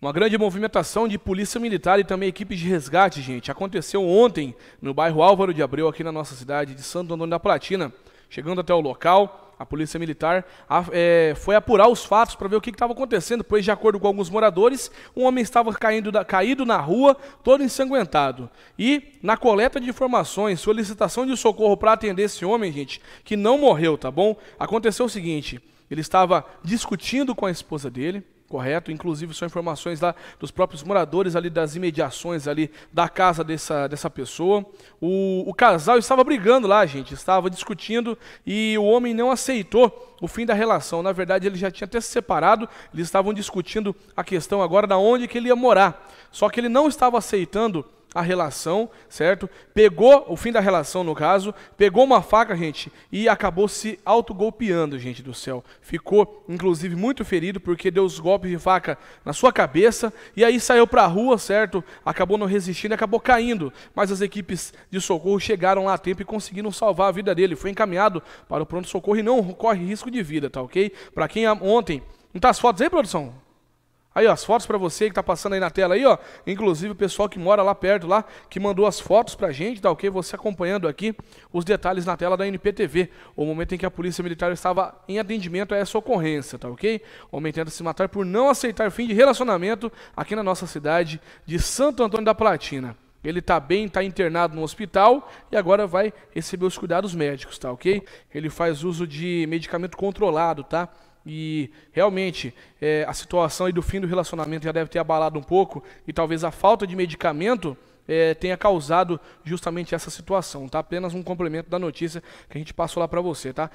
Uma grande movimentação de polícia militar e também equipes de resgate, gente, aconteceu ontem no bairro Álvaro de Abreu, aqui na nossa cidade de Santo Antônio da Platina. Chegando até o local, a polícia militar a, é, foi apurar os fatos para ver o que estava acontecendo, pois, de acordo com alguns moradores, um homem estava caindo da, caído na rua, todo ensanguentado. E, na coleta de informações, solicitação de socorro para atender esse homem, gente, que não morreu, tá bom? Aconteceu o seguinte: ele estava discutindo com a esposa dele correto? Inclusive são informações lá dos próprios moradores ali das imediações ali da casa dessa, dessa pessoa. O, o casal estava brigando lá, gente, estava discutindo e o homem não aceitou o fim da relação. Na verdade, ele já tinha até se separado, eles estavam discutindo a questão agora da onde que ele ia morar. Só que ele não estava aceitando a relação, certo? Pegou o fim da relação, no caso, pegou uma faca, gente, e acabou se autogolpeando, gente do céu. Ficou, inclusive, muito ferido porque deu os golpes de faca na sua cabeça e aí saiu para a rua, certo? Acabou não resistindo e acabou caindo. Mas as equipes de socorro chegaram lá a tempo e conseguiram salvar a vida dele. Foi encaminhado para o pronto-socorro e não corre risco de vida, tá ok? Para quem ontem. Não tá as fotos aí, produção? Aí, ó, as fotos para você que tá passando aí na tela aí, ó. Inclusive o pessoal que mora lá perto lá, que mandou as fotos pra gente, tá OK? Você acompanhando aqui os detalhes na tela da NPTV. O momento em que a Polícia Militar estava em atendimento a essa ocorrência, tá OK? Homem tenta se matar por não aceitar fim de relacionamento aqui na nossa cidade de Santo Antônio da Platina. Ele está bem, está internado no hospital e agora vai receber os cuidados médicos, tá OK? Ele faz uso de medicamento controlado, tá? e realmente é, a situação aí do fim do relacionamento já deve ter abalado um pouco e talvez a falta de medicamento é, tenha causado justamente essa situação, tá? Apenas um complemento da notícia que a gente passou lá para você, tá?